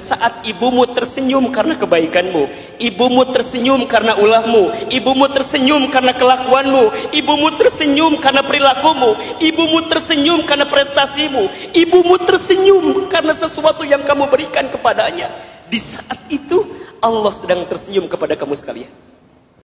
saat ibumu tersenyum karena kebaikanmu, ibumu tersenyum karena ulahmu, ibumu tersenyum karena kelakuanmu, ibumu tersenyum karena perilakumu, ibumu tersenyum karena prestasimu, ibumu tersenyum karena sesuatu yang kamu berikan kepadanya. Di saat itu Allah sedang tersenyum kepada kamu sekalian.